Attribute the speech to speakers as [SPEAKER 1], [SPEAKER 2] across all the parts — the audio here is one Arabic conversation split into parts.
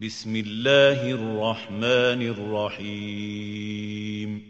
[SPEAKER 1] بسم الله الرحمن الرحيم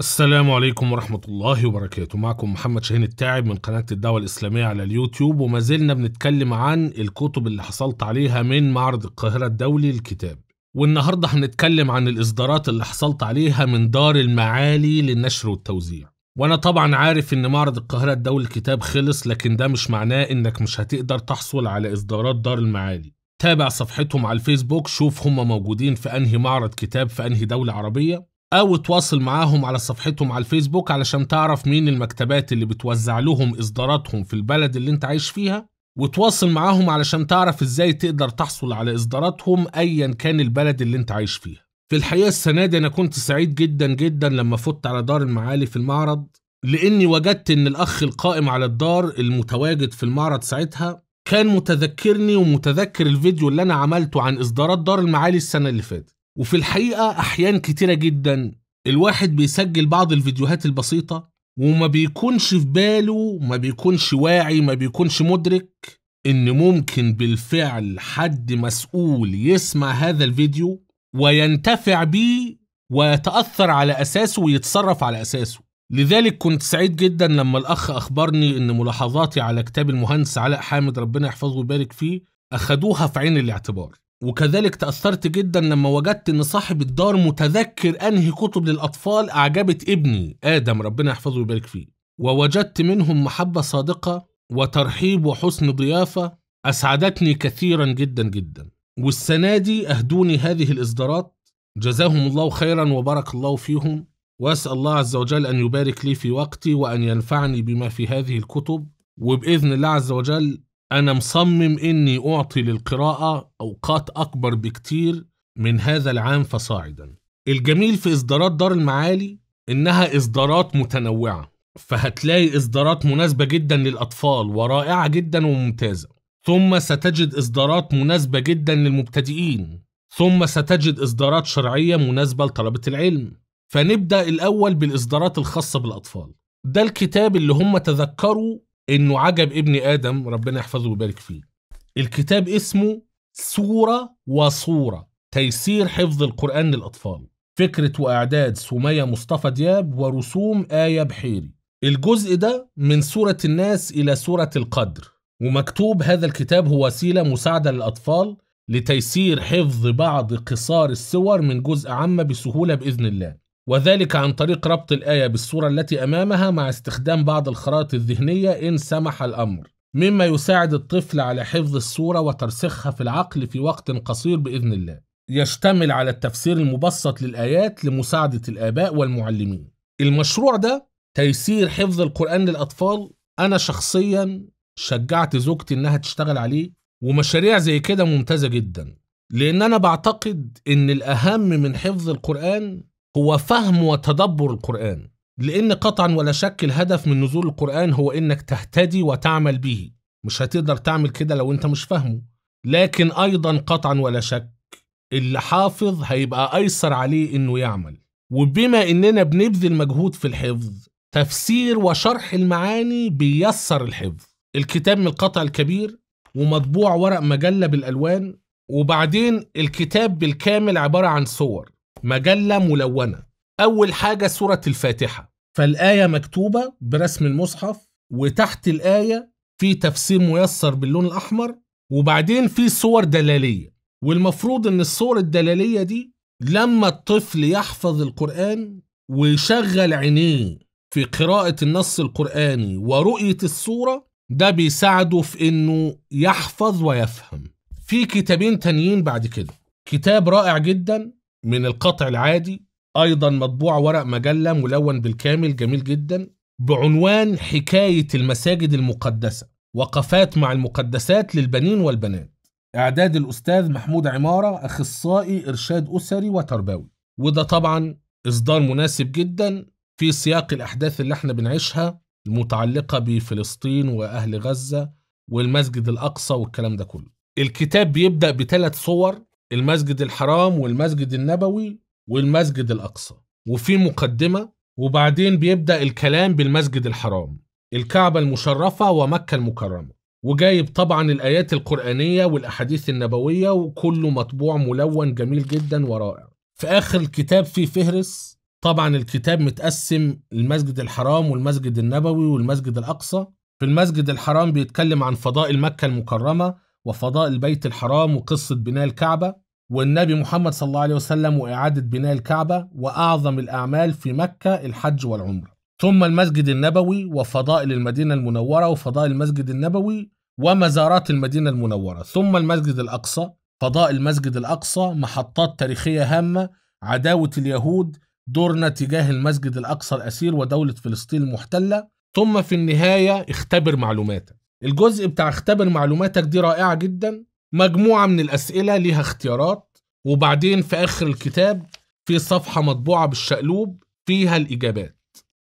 [SPEAKER 1] السلام عليكم ورحمة الله وبركاته معكم محمد شاهين التاعب من قناة الدعوة الإسلامية على اليوتيوب وما زلنا بنتكلم عن الكتب اللي حصلت عليها من معرض القاهرة الدولي للكتاب والنهاردة هنتكلم عن الإصدارات اللي حصلت عليها من دار المعالي للنشر والتوزيع وانا طبعا عارف ان معرض القاهره الدولي الكتاب خلص لكن ده مش معناه انك مش هتقدر تحصل على اصدارات دار المعالي تابع صفحتهم على الفيسبوك شوف هم موجودين في انهي معرض كتاب في انهي دولة عربية او تواصل معاهم على صفحتهم على الفيسبوك علشان تعرف مين المكتبات اللي بتوزع لهم اصداراتهم في البلد اللي انت عايش فيها وتواصل معاهم علشان تعرف ازاي تقدر تحصل على اصداراتهم ايا كان البلد اللي انت عايش فيها في الحقيقة السنة دي أنا كنت سعيد جدا جدا لما فت على دار المعالي في المعرض لأني وجدت إن الأخ القائم على الدار المتواجد في المعرض ساعتها كان متذكرني ومتذكر الفيديو اللي أنا عملته عن إصدارات دار المعالي السنة اللي فاتت وفي الحقيقة أحيان كتيرة جدا الواحد بيسجل بعض الفيديوهات البسيطة وما بيكونش في باله ما بيكونش واعي ما بيكونش مدرك إن ممكن بالفعل حد مسؤول يسمع هذا الفيديو وينتفع بيه ويتأثر على أساسه ويتصرف على أساسه لذلك كنت سعيد جدا لما الأخ أخبرني إن ملاحظاتي على كتاب المهندس علاء حامد ربنا يحفظه ويبارك فيه أخدوها في عين الاعتبار وكذلك تأثرت جدا لما وجدت إن صاحب الدار متذكر أنهي كتب للأطفال أعجبت ابني آدم ربنا يحفظه ويبارك فيه ووجدت منهم محبة صادقة وترحيب وحسن ضيافة أسعدتني كثيرا جدا جدا والسنة دي أهدوني هذه الإصدارات جزاهم الله خيرا وبارك الله فيهم واسال الله عز وجل ان يبارك لي في وقتي وان ينفعني بما في هذه الكتب وباذن الله عز وجل انا مصمم اني اعطي للقراءه اوقات اكبر بكتير من هذا العام فصاعدا الجميل في اصدارات دار المعالي انها اصدارات متنوعه فهتلاقي اصدارات مناسبه جدا للاطفال ورائعه جدا وممتازه ثم ستجد اصدارات مناسبه جدا للمبتدئين ثم ستجد اصدارات شرعيه مناسبه لطلبه العلم فنبدأ الأول بالإصدارات الخاصة بالأطفال ده الكتاب اللي هم تذكروا إنه عجب ابن آدم ربنا يحفظه ويبارك فيه الكتاب اسمه سورة وصورة تيسير حفظ القرآن للأطفال فكرة وإعداد سمية مصطفى دياب ورسوم آية بحيري الجزء ده من سورة الناس إلى سورة القدر ومكتوب هذا الكتاب هو وسيلة مساعدة للأطفال لتيسير حفظ بعض قصار السور من جزء عامة بسهولة بإذن الله وذلك عن طريق ربط الآية بالصورة التي أمامها مع استخدام بعض الخرائط الذهنية إن سمح الأمر، مما يساعد الطفل على حفظ الصورة وترسيخها في العقل في وقت قصير بإذن الله. يشتمل على التفسير المبسط للآيات لمساعدة الآباء والمعلمين. المشروع ده تيسير حفظ القرآن للأطفال أنا شخصيا شجعت زوجتي إنها تشتغل عليه ومشاريع زي كده ممتازة جدا لأن أنا بعتقد إن الأهم من حفظ القرآن هو فهم وتدبر القرآن لأن قطعا ولا شك الهدف من نزول القرآن هو إنك تهتدي وتعمل به مش هتقدر تعمل كده لو أنت مش فاهمه لكن أيضا قطعا ولا شك اللي حافظ هيبقى أيسر عليه إنه يعمل وبما إننا بنبذل مجهود في الحفظ تفسير وشرح المعاني بيسر الحفظ الكتاب من القطع الكبير ومطبوع ورق مجلة بالألوان وبعدين الكتاب بالكامل عبارة عن صور مجلة ملونة أول حاجة سورة الفاتحة فالآية مكتوبة برسم المصحف وتحت الآية في تفسير ميسر باللون الأحمر وبعدين في صور دلالية والمفروض إن الصور الدلالية دي لما الطفل يحفظ القرآن ويشغل عينيه في قراءة النص القرآني ورؤية الصورة ده بيساعده في إنه يحفظ ويفهم في كتابين تانيين بعد كده كتاب رائع جدا من القطع العادي ايضا مطبوع ورق مجله ملون بالكامل جميل جدا بعنوان حكايه المساجد المقدسه وقفات مع المقدسات للبنين والبنات اعداد الاستاذ محمود عماره اخصائي ارشاد اسري وتربوي وده طبعا اصدار مناسب جدا في سياق الاحداث اللي احنا بنعيشها المتعلقه بفلسطين واهل غزه والمسجد الاقصى والكلام ده كله الكتاب بيبدا بثلاث صور المسجد الحرام والمسجد النبوي والمسجد الأقصى وفي مقدمة وبعدين بيبدأ الكلام بالمسجد الحرام الكعبة المشرفة ومكة المكرمة وجايب طبعا الآيات القرآنية والأحاديث النبوية وكله مطبوع ملون جميل جدا ورائع في آخر الكتاب في فهرس طبعا الكتاب متقسم المسجد الحرام والمسجد النبوي والمسجد الأقصى في المسجد الحرام بيتكلم عن فضائل مكة المكرمة وفضاء البيت الحرام وقصة بناء الكعبة والنبي محمد صلى الله عليه وسلم وإعادة بناء الكعبة وأعظم الأعمال في مكة الحج والعمرة ثم المسجد النبوي وفضائل المدينة المنورة وفضائل المسجد النبوي ومزارات المدينة المنورة ثم المسجد الأقصى فضاء المسجد الأقصى محطات تاريخية هامة عداوة اليهود دورنا تجاه المسجد الأقصى الأسير ودولة فلسطين المحتلة ثم في النهاية اختبر معلوماتك الجزء بتاع اختبر معلوماتك دي رائعة جدا مجموعة من الأسئلة ليها اختيارات وبعدين في آخر الكتاب في صفحة مطبوعة بالشقلوب فيها الإجابات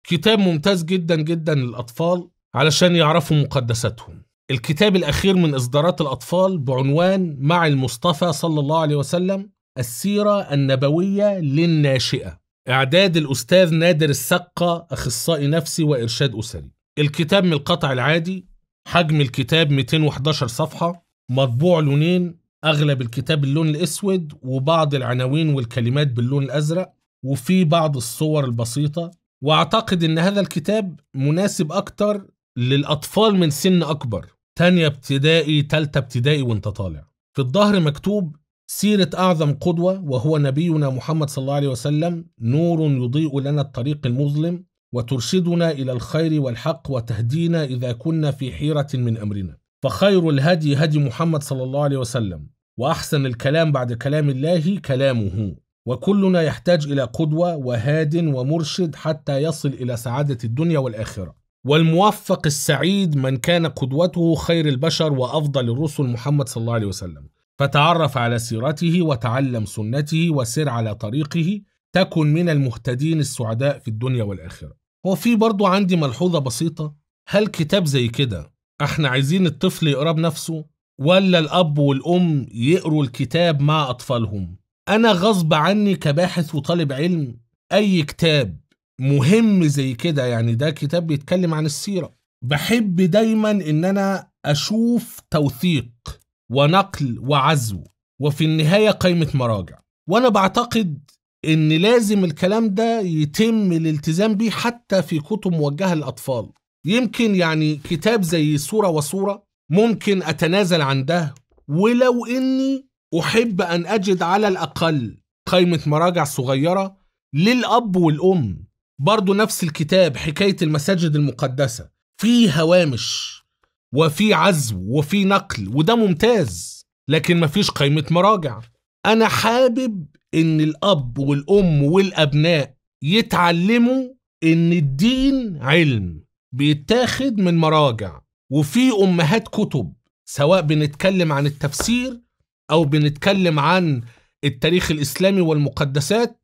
[SPEAKER 1] كتاب ممتاز جدا جدا للأطفال علشان يعرفوا مقدساتهم الكتاب الأخير من إصدارات الأطفال بعنوان مع المصطفى صلى الله عليه وسلم السيرة النبوية للناشئة إعداد الأستاذ نادر السقة أخصائي نفسي وإرشاد أسري الكتاب من القطع العادي حجم الكتاب 211 صفحة مطبوع لونين أغلب الكتاب اللون الأسود وبعض العناوين والكلمات باللون الأزرق وفي بعض الصور البسيطة وأعتقد إن هذا الكتاب مناسب أكتر للأطفال من سن أكبر تانية ابتدائي تالتة ابتدائي وانت طالع في الظهر مكتوب سيرة أعظم قدوة وهو نبينا محمد صلى الله عليه وسلم نور يضيء لنا الطريق المظلم وترشدنا الى الخير والحق وتهدينا اذا كنا في حيره من امرنا فخير الهدي هدي محمد صلى الله عليه وسلم واحسن الكلام بعد كلام الله كلامه وكلنا يحتاج الى قدوه وهاد ومرشد حتى يصل الى سعاده الدنيا والاخره والموفق السعيد من كان قدوته خير البشر وافضل الرسل محمد صلى الله عليه وسلم فتعرف على سيرته وتعلم سنته وسر على طريقه تكن من المهتدين السعداء في الدنيا والآخرة هو في برضو عندي ملحوظة بسيطة هل كتاب زي كده احنا عايزين الطفل يقرأ بنفسه ولا الأب والأم يقروا الكتاب مع أطفالهم أنا غصب عني كباحث وطالب علم أي كتاب مهم زي كده يعني ده كتاب بيتكلم عن السيرة بحب دايما إن أنا أشوف توثيق ونقل وعزو وفي النهاية قائمة مراجع وأنا بعتقد ان لازم الكلام ده يتم الالتزام بيه حتى في كتب موجهه للاطفال يمكن يعني كتاب زي صوره وصوره ممكن اتنازل عن ده ولو اني احب ان اجد على الاقل قائمه مراجع صغيره للاب والام برضو نفس الكتاب حكايه المساجد المقدسه في هوامش وفي عزو وفي نقل وده ممتاز لكن مفيش قائمه مراجع انا حابب ان الاب والام والابناء يتعلموا ان الدين علم بيتاخد من مراجع وفي امهات كتب سواء بنتكلم عن التفسير او بنتكلم عن التاريخ الاسلامي والمقدسات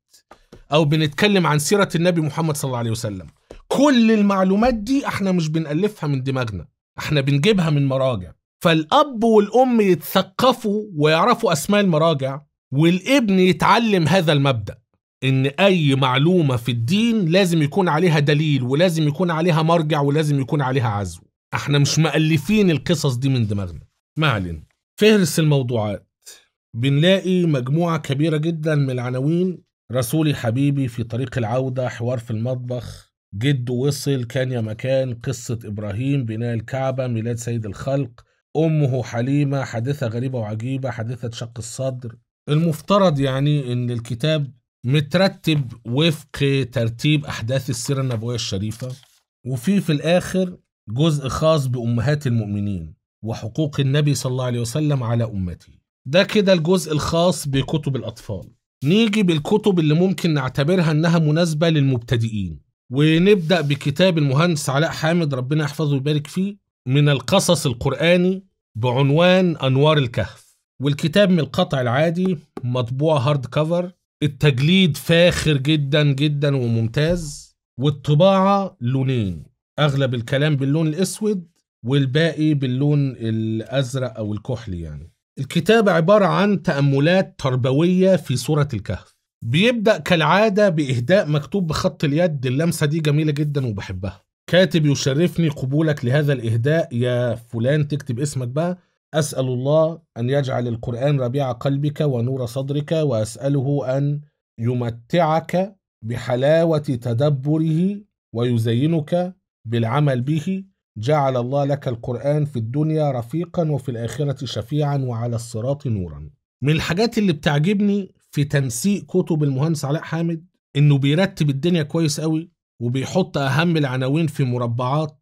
[SPEAKER 1] او بنتكلم عن سيره النبي محمد صلى الله عليه وسلم كل المعلومات دي احنا مش بنالفها من دماغنا احنا بنجيبها من مراجع فالاب والام يتثقفوا ويعرفوا اسماء المراجع والابن يتعلم هذا المبدأ إن أي معلومة في الدين لازم يكون عليها دليل ولازم يكون عليها مرجع ولازم يكون عليها عزو احنا مش مألفين القصص دي من دماغنا ما علينا فهرس الموضوعات بنلاقي مجموعة كبيرة جدا من العناوين رسولي حبيبي في طريق العودة حوار في المطبخ جد وصل كان يا مكان قصة إبراهيم بناء الكعبة ميلاد سيد الخلق أمه حليمة حادثة غريبة وعجيبة حادثة شق الصدر المفترض يعني ان الكتاب مترتب وفق ترتيب احداث السيره النبويه الشريفه وفي في الاخر جزء خاص بامهات المؤمنين وحقوق النبي صلى الله عليه وسلم على امته ده كده الجزء الخاص بكتب الاطفال نيجي بالكتب اللي ممكن نعتبرها انها مناسبه للمبتدئين ونبدا بكتاب المهندس علاء حامد ربنا يحفظه ويبارك فيه من القصص القراني بعنوان انوار الكهف والكتاب من القطع العادي مطبوع هارد كفر التجليد فاخر جدا جدا وممتاز والطباعة لونين أغلب الكلام باللون الأسود والباقي باللون الأزرق أو الكحلي يعني الكتاب عبارة عن تأملات تربوية في سورة الكهف بيبدأ كالعادة بإهداء مكتوب بخط اليد اللمسة دي جميلة جدا وبحبها كاتب يشرفني قبولك لهذا الإهداء يا فلان تكتب اسمك بقى أسأل الله أن يجعل القرآن ربيع قلبك ونور صدرك وأسأله أن يمتعك بحلاوة تدبره ويزينك بالعمل به جعل الله لك القرآن في الدنيا رفيقا وفي الآخرة شفيعا وعلى الصراط نورا من الحاجات اللي بتعجبني في تنسيق كتب المهندس علاء حامد انه بيرتب الدنيا كويس قوي وبيحط اهم العناوين في مربعات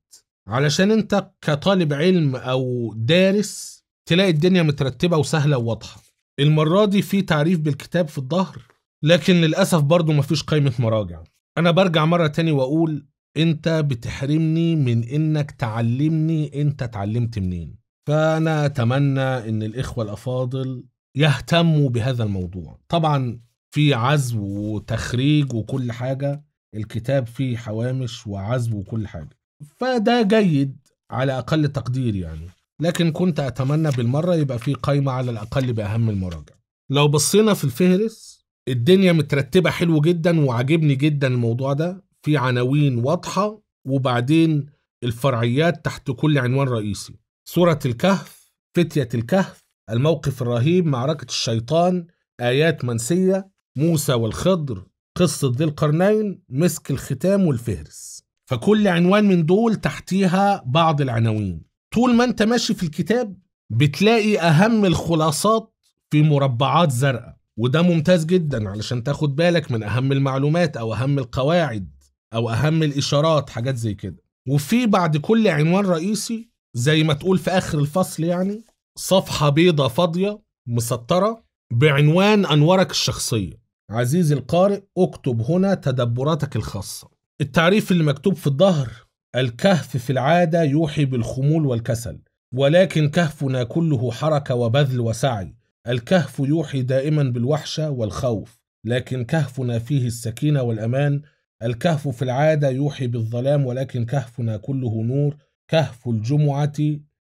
[SPEAKER 1] علشان انت كطالب علم او دارس تلاقي الدنيا مترتبه وسهله وواضحه المره دي في تعريف بالكتاب في الظهر لكن للاسف برضه مفيش قائمه مراجع انا برجع مره تاني واقول انت بتحرمني من انك تعلمني انت اتعلمت منين فانا اتمنى ان الاخوه الافاضل يهتموا بهذا الموضوع طبعا في عزو وتخريج وكل حاجه الكتاب فيه حوامش وعزو وكل حاجه فده جيد على اقل تقدير يعني لكن كنت أتمنى بالمرة يبقى في قايمة على الأقل بأهم المراجع لو بصينا في الفهرس الدنيا مترتبة حلو جدا وعجبني جدا الموضوع ده في عناوين واضحة وبعدين الفرعيات تحت كل عنوان رئيسي سورة الكهف فتية الكهف الموقف الرهيب معركة الشيطان آيات منسية موسى والخضر قصة ذي القرنين مسك الختام والفهرس فكل عنوان من دول تحتيها بعض العناوين طول ما انت ماشي في الكتاب بتلاقي اهم الخلاصات في مربعات زرقاء وده ممتاز جدا علشان تاخد بالك من اهم المعلومات او اهم القواعد او اهم الاشارات حاجات زي كده وفي بعد كل عنوان رئيسي زي ما تقول في اخر الفصل يعني صفحه بيضة فاضيه مسطره بعنوان انوارك الشخصيه عزيزي القارئ اكتب هنا تدبراتك الخاصه التعريف اللي مكتوب في الظهر الكهف في العادة يوحي بالخمول والكسل، ولكن كهفنا كله حركة وبذل وسعي، الكهف يوحي دائما بالوحشة والخوف، لكن كهفنا فيه السكينة والأمان، الكهف في العادة يوحي بالظلام ولكن كهفنا كله نور، كهف الجمعة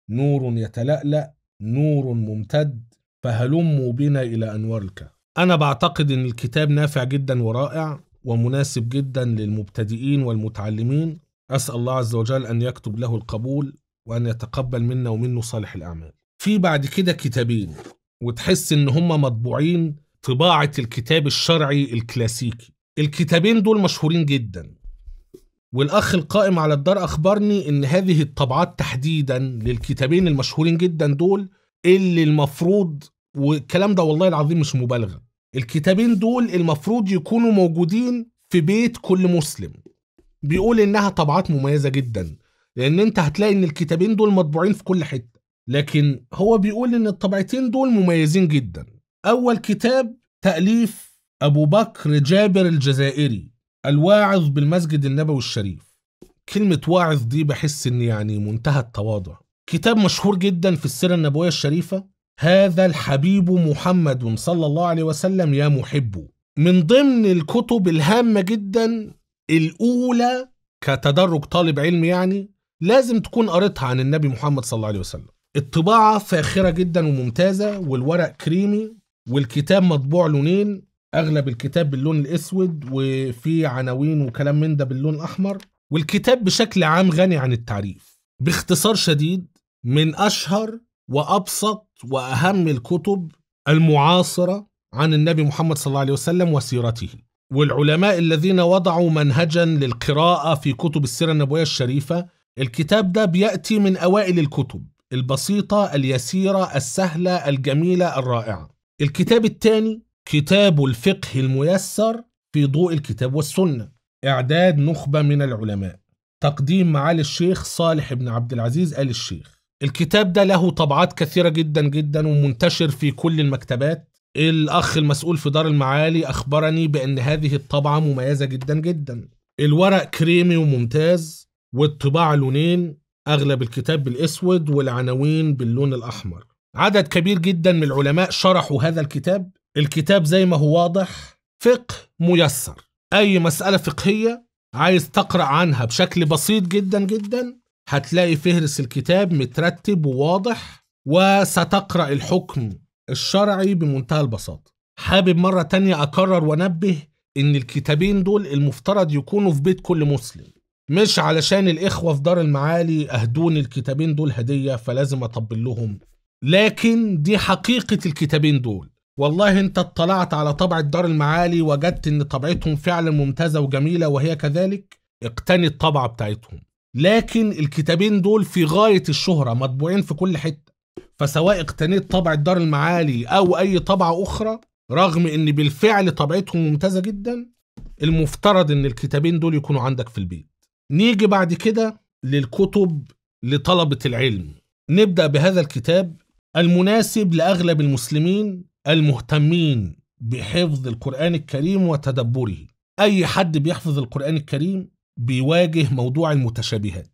[SPEAKER 1] نور يتلألأ، نور ممتد، فهلموا بنا إلى أنوار الكهف. أنا بعتقد إن الكتاب نافع جدا ورائع ومناسب جدا للمبتدئين والمتعلمين أسأل الله عز وجل أن يكتب له القبول وأن يتقبل منا ومنه صالح الأعمال في بعد كده كتابين وتحس إن هما مطبوعين طباعة الكتاب الشرعي الكلاسيكي الكتابين دول مشهورين جدا والأخ القائم على الدار أخبرني إن هذه الطبعات تحديدا للكتابين المشهورين جدا دول اللي المفروض والكلام ده والله العظيم مش مبالغة الكتابين دول المفروض يكونوا موجودين في بيت كل مسلم بيقول انها طبعات مميزه جدا لان انت هتلاقي ان الكتابين دول مطبوعين في كل حته لكن هو بيقول ان الطبعتين دول مميزين جدا اول كتاب تاليف ابو بكر جابر الجزائري الواعظ بالمسجد النبوي الشريف كلمة واعظ دي بحس ان يعني منتهى التواضع كتاب مشهور جدا في السيرة النبوية الشريفة هذا الحبيب محمد صلى الله عليه وسلم يا محبه من ضمن الكتب الهامة جدا الأولى كتدرج طالب علم يعني لازم تكون قريتها عن النبي محمد صلى الله عليه وسلم الطباعة فاخرة جدا وممتازة والورق كريمي والكتاب مطبوع لونين أغلب الكتاب باللون الأسود وفي عناوين وكلام من ده باللون الأحمر والكتاب بشكل عام غني عن التعريف باختصار شديد من أشهر وأبسط وأهم الكتب المعاصرة عن النبي محمد صلى الله عليه وسلم وسيرته والعلماء الذين وضعوا منهجا للقراءة في كتب السيرة النبوية الشريفة الكتاب ده بيأتي من أوائل الكتب البسيطة اليسيرة السهلة الجميلة الرائعة الكتاب الثاني كتاب الفقه الميسر في ضوء الكتاب والسنة إعداد نخبة من العلماء تقديم معالي الشيخ صالح بن عبد العزيز آل الشيخ الكتاب ده له طبعات كثيرة جدا جدا ومنتشر في كل المكتبات الأخ المسؤول في دار المعالي أخبرني بأن هذه الطبعة مميزة جدا جدا الورق كريمي وممتاز والطباعة لونين أغلب الكتاب بالأسود والعناوين باللون الأحمر عدد كبير جدا من العلماء شرحوا هذا الكتاب الكتاب زي ما هو واضح فقه ميسر أي مسألة فقهية عايز تقرأ عنها بشكل بسيط جدا جدا هتلاقي فهرس الكتاب مترتب وواضح وستقرأ الحكم الشرعي بمنتهى البساطة حابب مرة تانية أكرر وأنبه إن الكتابين دول المفترض يكونوا في بيت كل مسلم مش علشان الإخوة في دار المعالي أهدون الكتابين دول هدية فلازم أطبل لهم لكن دي حقيقة الكتابين دول والله انت اطلعت على طبعة دار المعالي وجدت ان طبعتهم فعلا ممتازة وجميلة وهي كذلك اقتني الطبعة بتاعتهم لكن الكتابين دول في غاية الشهرة مطبوعين في كل حتة فسواء اقتنيت طبعة دار المعالي أو أي طبعة أخرى رغم إن بالفعل طبعتهم ممتازة جدا المفترض إن الكتابين دول يكونوا عندك في البيت نيجي بعد كده للكتب لطلبة العلم نبدأ بهذا الكتاب المناسب لأغلب المسلمين المهتمين بحفظ القرآن الكريم وتدبره أي حد بيحفظ القرآن الكريم بيواجه موضوع المتشابهات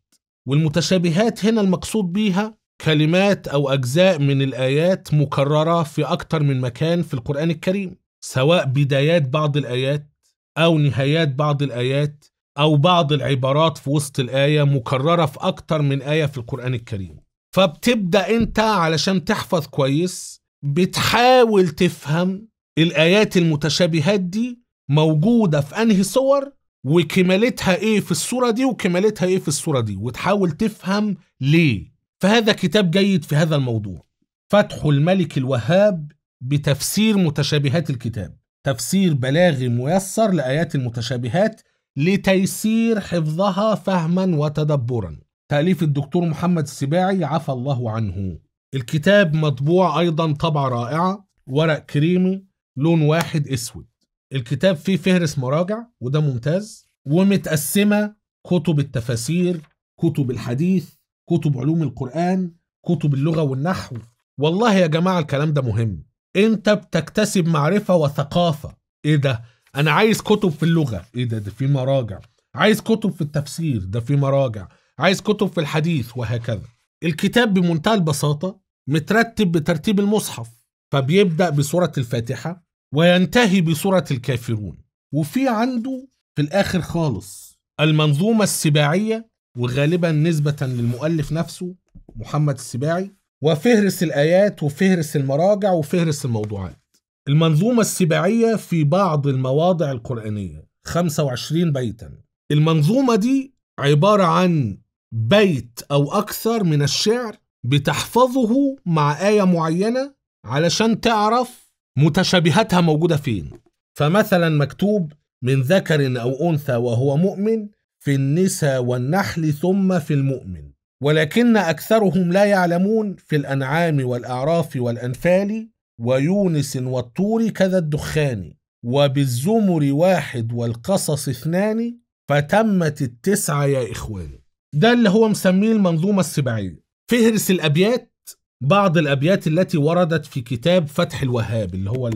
[SPEAKER 1] والمتشابهات هنا المقصود بيها كلمات أو أجزاء من الآيات مكررة في أكتر من مكان في القرآن الكريم سواء بدايات بعض الآيات أو نهايات بعض الآيات أو بعض العبارات في وسط الآية مكررة في أكتر من آية في القرآن الكريم فبتبدأ أنت علشان تحفظ كويس بتحاول تفهم الآيات المتشابهات دي موجودة في أنهي صور وكمالتها إيه في الصورة دي وكمالتها إيه في الصورة دي وتحاول تفهم ليه فهذا كتاب جيد في هذا الموضوع فتح الملك الوهاب بتفسير متشابهات الكتاب تفسير بلاغي ميسر لآيات المتشابهات لتيسير حفظها فهما وتدبرا تأليف الدكتور محمد السباعي عفى الله عنه الكتاب مطبوع أيضا طبعة رائعة ورق كريمي لون واحد أسود الكتاب فيه فهرس مراجع وده ممتاز ومتقسمة كتب التفاسير كتب الحديث كتب علوم القرآن كتب اللغة والنحو والله يا جماعة الكلام ده مهم انت بتكتسب معرفة وثقافة ايه ده انا عايز كتب في اللغة ايه ده ده في مراجع عايز كتب في التفسير ده في مراجع عايز كتب في الحديث وهكذا الكتاب بمنتهى البساطة مترتب بترتيب المصحف فبيبدأ بسورة الفاتحة وينتهي بسورة الكافرون وفي عنده في الآخر خالص المنظومة السباعية وغالبا نسبة للمؤلف نفسه محمد السباعي وفهرس الآيات وفهرس المراجع وفهرس الموضوعات المنظومة السباعية في بعض المواضع القرآنية 25 بيتا المنظومة دي عبارة عن بيت أو أكثر من الشعر بتحفظه مع آية معينة علشان تعرف متشابهاتها موجودة فين فمثلا مكتوب من ذكر أو أنثى وهو مؤمن في النساء والنحل ثم في المؤمن ولكن أكثرهم لا يعلمون في الأنعام والأعراف والأنفال ويونس والطور كذا الدخان وبالزمر واحد والقصص اثنان فتمت التسعة يا إخواني ده اللي هو مسميه المنظومة السباعية فهرس الأبيات بعض الأبيات التي وردت في كتاب فتح الوهاب اللي هو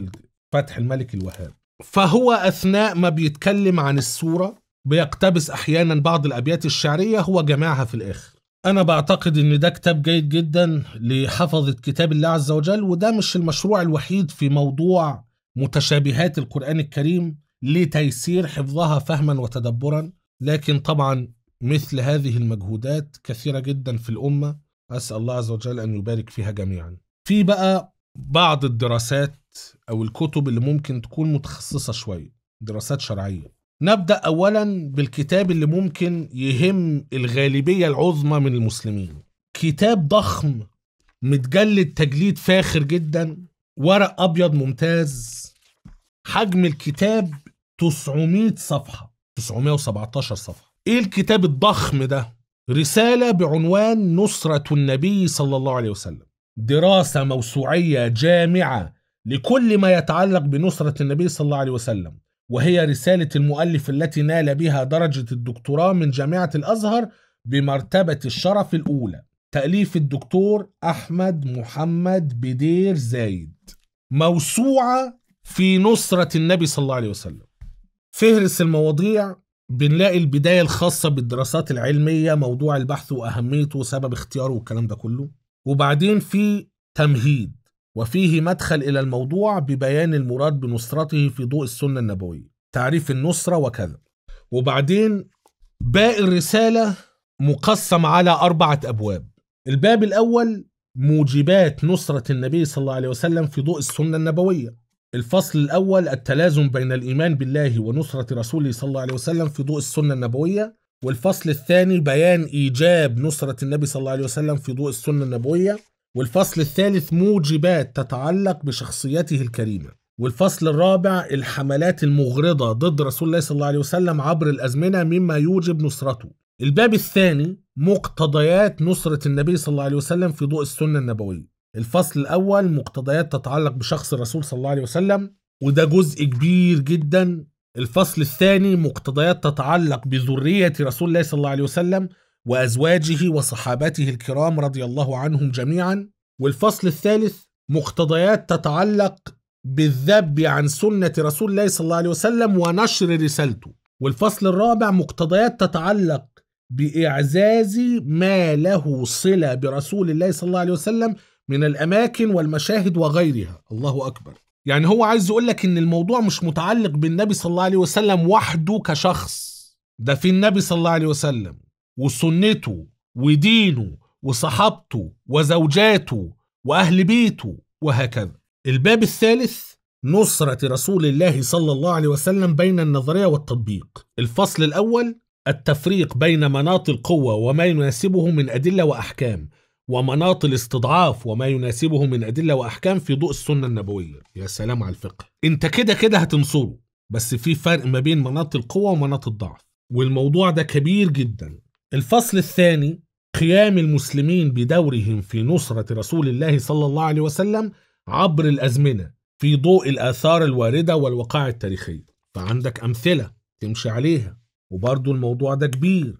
[SPEAKER 1] فتح الملك الوهاب فهو أثناء ما بيتكلم عن السورة بيقتبس أحيانا بعض الأبيات الشعرية هو جمعها في الآخر أنا بعتقد إن ده كتاب جيد جدا لحفظة كتاب الله عز وجل وده مش المشروع الوحيد في موضوع متشابهات القرآن الكريم لتيسير حفظها فهما وتدبرا لكن طبعا مثل هذه المجهودات كثيرة جدا في الأمة أسأل الله عز وجل أن يبارك فيها جميعا في بقى بعض الدراسات أو الكتب اللي ممكن تكون متخصصة شوية دراسات شرعية نبدأ أولا بالكتاب اللي ممكن يهم الغالبية العظمى من المسلمين كتاب ضخم متجلد تجليد فاخر جدا ورق أبيض ممتاز حجم الكتاب 900 صفحة 917 صفحة إيه الكتاب الضخم ده؟ رسالة بعنوان نصرة النبي صلى الله عليه وسلم دراسة موسوعية جامعة لكل ما يتعلق بنصرة النبي صلى الله عليه وسلم وهي رسالة المؤلف التي نال بها درجة الدكتوراه من جامعة الأزهر بمرتبة الشرف الأولى تأليف الدكتور أحمد محمد بدير زايد موسوعة في نصرة النبي صلى الله عليه وسلم فهرس المواضيع بنلاقي البداية الخاصة بالدراسات العلمية موضوع البحث وأهميته وسبب اختياره والكلام ده كله وبعدين في تمهيد وفيه مدخل إلى الموضوع ببيان المراد بنصرته في ضوء السنة النبوية تعريف النصرة وكذا وبعدين باقي الرسالة مقسم على أربعة أبواب الباب الأول موجبات نصرة النبي صلى الله عليه وسلم في ضوء السنة النبوية الفصل الأول التلازم بين الإيمان بالله ونصرة رسوله صلى الله عليه وسلم في ضوء السنة النبوية والفصل الثاني بيان إيجاب نصرة النبي صلى الله عليه وسلم في ضوء السنة النبوية والفصل الثالث موجبات تتعلق بشخصيته الكريمة والفصل الرابع الحملات المغرضة ضد رسول الله صلى الله عليه وسلم عبر الأزمنة مما يوجب نصرته الباب الثاني مقتضيات نصرة النبي صلى الله عليه وسلم في ضوء السنة النبوية الفصل الأول مقتضيات تتعلق بشخص الرسول صلى الله عليه وسلم وده جزء كبير جدا الفصل الثاني مقتضيات تتعلق بذرية رسول الله صلى الله عليه وسلم وازواجه وصحابته الكرام رضي الله عنهم جميعا والفصل الثالث مقتضيات تتعلق بالذب عن سنه رسول الله صلى الله عليه وسلم ونشر رسالته والفصل الرابع مقتضيات تتعلق باعزاز ما له صله برسول الله صلى الله عليه وسلم من الاماكن والمشاهد وغيرها الله اكبر يعني هو عايز يقول لك ان الموضوع مش متعلق بالنبي صلى الله عليه وسلم وحده كشخص ده في النبي صلى الله عليه وسلم وسنته ودينه وصحابته وزوجاته وأهل بيته وهكذا الباب الثالث نصرة رسول الله صلى الله عليه وسلم بين النظرية والتطبيق الفصل الأول التفريق بين مناط القوة وما يناسبه من أدلة وأحكام ومناط الاستضعاف وما يناسبه من أدلة وأحكام في ضوء السنة النبوية يا سلام على الفقه انت كده كده هتنصره بس في فرق ما بين مناط القوة ومناط الضعف والموضوع ده كبير جدا الفصل الثاني قيام المسلمين بدورهم في نصرة رسول الله صلى الله عليه وسلم عبر الأزمنة في ضوء الآثار الواردة والوقائع التاريخية فعندك أمثلة تمشي عليها وبرضو الموضوع ده كبير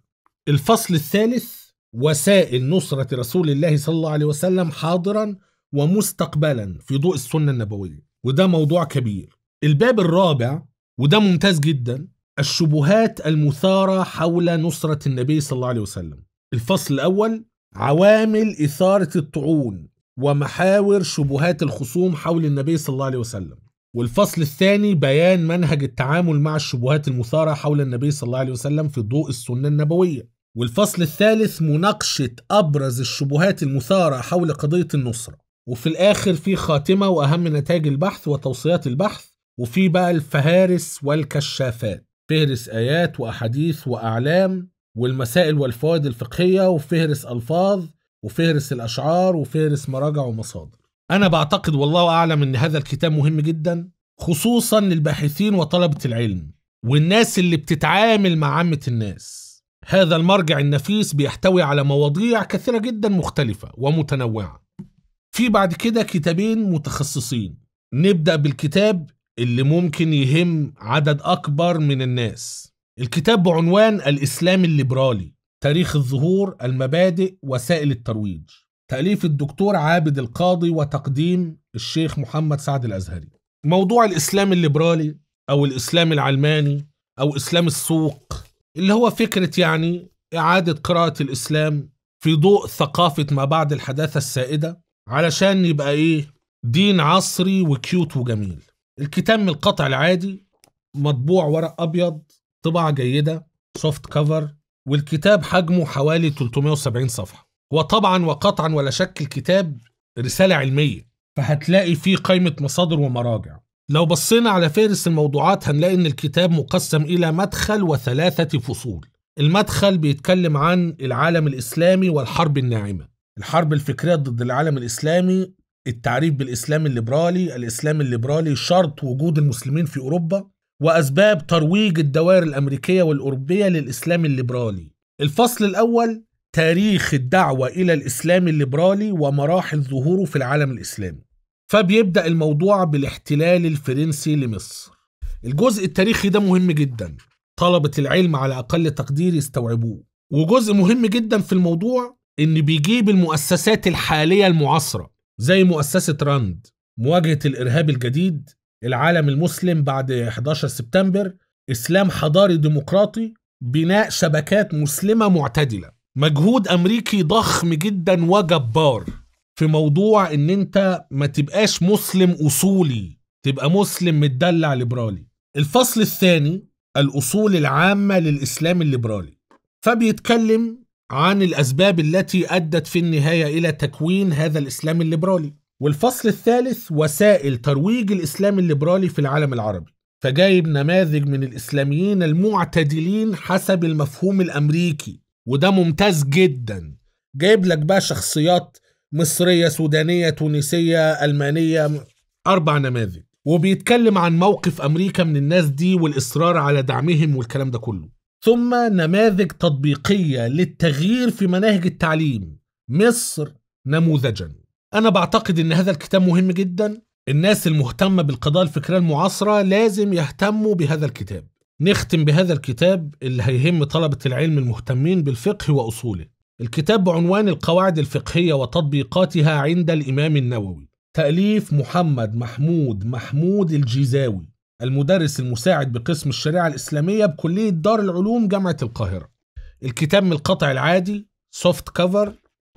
[SPEAKER 1] الفصل الثالث وسائل نصرة رسول الله صلى الله عليه وسلم حاضرا ومستقبلا في ضوء السنة النبوية وده موضوع كبير الباب الرابع وده ممتاز جدا الشبهات المثارة حول نصرة النبي صلى الله عليه وسلم الفصل الأول عوامل إثارة الطعون ومحاور شبهات الخصوم حول النبي صلى الله عليه وسلم والفصل الثاني بيان منهج التعامل مع الشبهات المثارة حول النبي صلى الله عليه وسلم في ضوء السنة النبوية والفصل الثالث مناقشة أبرز الشبهات المثارة حول قضية النصرة وفي الآخر في خاتمة وأهم نتائج البحث وتوصيات البحث وفي بقى الفهارس والكشافات فهرس آيات وأحاديث وأعلام والمسائل والفوائد الفقهية وفهرس ألفاظ وفهرس الأشعار وفهرس مراجع ومصادر أنا بعتقد والله أعلم أن هذا الكتاب مهم جدا خصوصا للباحثين وطلبة العلم والناس اللي بتتعامل مع عامة الناس هذا المرجع النفيس بيحتوي على مواضيع كثيرة جدا مختلفة ومتنوعة في بعد كده كتابين متخصصين نبدأ بالكتاب اللي ممكن يهم عدد أكبر من الناس الكتاب بعنوان الإسلام الليبرالي تاريخ الظهور المبادئ وسائل الترويج تأليف الدكتور عابد القاضي وتقديم الشيخ محمد سعد الأزهري موضوع الإسلام الليبرالي أو الإسلام العلماني أو إسلام السوق اللي هو فكرة يعني إعادة قراءة الإسلام في ضوء ثقافة ما بعد الحداثة السائدة علشان يبقى إيه دين عصري وكيوت وجميل الكتاب من القطع العادي مطبوع ورق ابيض طباعه جيده سوفت كفر والكتاب حجمه حوالي 370 صفحه وطبعا وقطعا ولا شك الكتاب رساله علميه فهتلاقي فيه قائمه مصادر ومراجع لو بصينا على فهرس الموضوعات هنلاقي ان الكتاب مقسم الى مدخل وثلاثه فصول المدخل بيتكلم عن العالم الاسلامي والحرب الناعمه الحرب الفكريه ضد العالم الاسلامي التعريف بالإسلام الليبرالي الإسلام الليبرالي شرط وجود المسلمين في أوروبا وأسباب ترويج الدوائر الأمريكية والأوروبية للإسلام الليبرالي الفصل الأول تاريخ الدعوة إلى الإسلام الليبرالي ومراحل ظهوره في العالم الإسلامي فبيبدأ الموضوع بالاحتلال الفرنسي لمصر الجزء التاريخي ده مهم جدا طلبة العلم على أقل تقدير يستوعبوه وجزء مهم جدا في الموضوع إن بيجيب المؤسسات الحالية المعاصرة زي مؤسسة راند مواجهة الإرهاب الجديد العالم المسلم بعد 11 سبتمبر إسلام حضاري ديمقراطي بناء شبكات مسلمة معتدلة مجهود أمريكي ضخم جدا وجبار في موضوع إن أنت ما تبقاش مسلم أصولي تبقى مسلم متدلع ليبرالي الفصل الثاني الأصول العامة للإسلام الليبرالي فبيتكلم عن الأسباب التي أدت في النهاية إلى تكوين هذا الإسلام الليبرالي والفصل الثالث وسائل ترويج الإسلام الليبرالي في العالم العربي فجايب نماذج من الإسلاميين المعتدلين حسب المفهوم الأمريكي وده ممتاز جدا جايب لك بقى شخصيات مصرية سودانية تونسية ألمانية أربع نماذج وبيتكلم عن موقف أمريكا من الناس دي والإصرار على دعمهم والكلام ده كله ثم نماذج تطبيقية للتغيير في مناهج التعليم مصر نموذجا أنا بعتقد أن هذا الكتاب مهم جدا الناس المهتمة بالقضاء الفكرية المعاصرة لازم يهتموا بهذا الكتاب نختم بهذا الكتاب اللي هيهم طلبة العلم المهتمين بالفقه وأصوله الكتاب بعنوان القواعد الفقهية وتطبيقاتها عند الإمام النووي تأليف محمد محمود محمود الجيزاوي المدرس المساعد بقسم الشريعة الإسلامية بكلية دار العلوم جامعة القاهرة الكتاب من القطع العادي سوفت كفر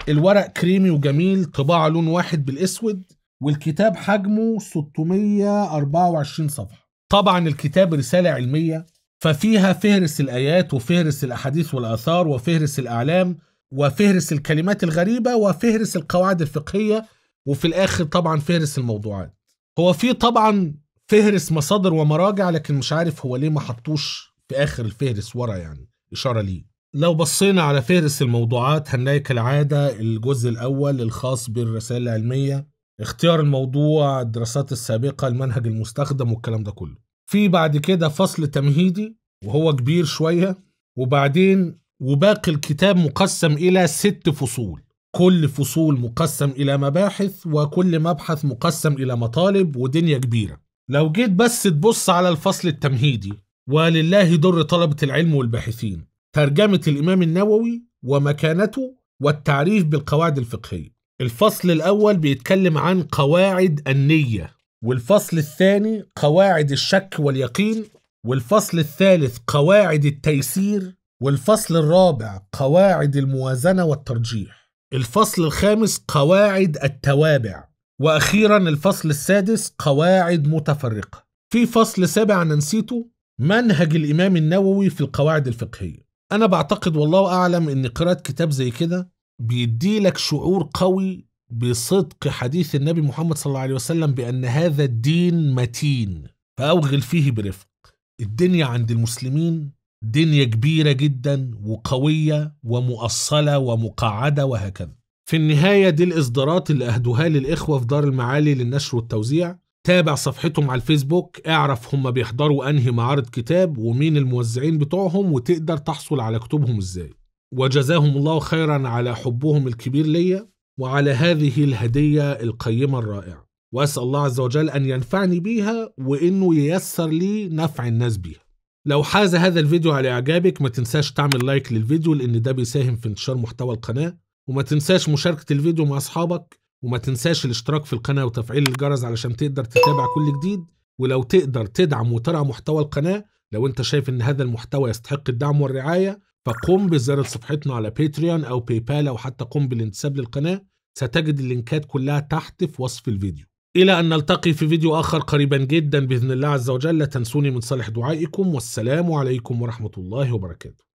[SPEAKER 1] الورق كريمي وجميل طباعة لون واحد بالأسود والكتاب حجمه 624 صفحة طبعا الكتاب رسالة علمية ففيها فهرس الآيات وفهرس الأحاديث والآثار وفهرس الأعلام وفهرس الكلمات الغريبة وفهرس القواعد الفقهية وفي الآخر طبعا فهرس الموضوعات هو في طبعا فهرس مصادر ومراجع لكن مش عارف هو ليه ما حطوش في اخر الفهرس ورا يعني اشاره ليه لو بصينا على فهرس الموضوعات هنلاقي كالعادة الجزء الأول الخاص بالرسائل العلمية اختيار الموضوع الدراسات السابقة المنهج المستخدم والكلام ده كله في بعد كده فصل تمهيدي وهو كبير شوية وبعدين وباقي الكتاب مقسم إلى ست فصول كل فصول مقسم إلى مباحث وكل مبحث مقسم إلى مطالب ودنيا كبيرة لو جيت بس تبص على الفصل التمهيدي ولله در طلبة العلم والباحثين ترجمة الإمام النووي ومكانته والتعريف بالقواعد الفقهية الفصل الأول بيتكلم عن قواعد النية والفصل الثاني قواعد الشك واليقين والفصل الثالث قواعد التيسير والفصل الرابع قواعد الموازنة والترجيح الفصل الخامس قواعد التوابع واخيرا الفصل السادس قواعد متفرقه في فصل سابع انا نسيته منهج الامام النووي في القواعد الفقهيه انا بعتقد والله اعلم ان قراءه كتاب زي كده بيدي لك شعور قوي بصدق حديث النبي محمد صلى الله عليه وسلم بان هذا الدين متين فاوغل فيه برفق الدنيا عند المسلمين دنيا كبيره جدا وقويه ومؤصله ومقعده وهكذا في النهاية دي الإصدارات اللي أهدوها لي الإخوة في دار المعالي للنشر والتوزيع تابع صفحتهم على الفيسبوك اعرف هم بيحضروا أنهي معارض كتاب ومين الموزعين بتوعهم وتقدر تحصل على كتبهم إزاي وجزاهم الله خيرا على حبهم الكبير ليا وعلى هذه الهدية القيمة الرائعة وأسأل الله عز وجل أن ينفعني بيها وإنه ييسر لي نفع الناس بيها لو حاز هذا الفيديو على إعجابك ما تنساش تعمل لايك للفيديو لأن ده بيساهم في انتشار محتوى القناة وما تنساش مشاركة الفيديو مع أصحابك وما تنساش الاشتراك في القناة وتفعيل الجرس علشان تقدر تتابع كل جديد ولو تقدر تدعم وترعى محتوى القناة لو انت شايف ان هذا المحتوى يستحق الدعم والرعاية فقم بزيارة صفحتنا على باتريون أو باي بال أو حتى قم بالانتساب للقناة ستجد اللينكات كلها تحت في وصف الفيديو إلى أن نلتقي في فيديو آخر قريبا جدا بإذن الله عز وجل لا تنسوني من صالح دعائكم والسلام عليكم ورحمة الله وبركاته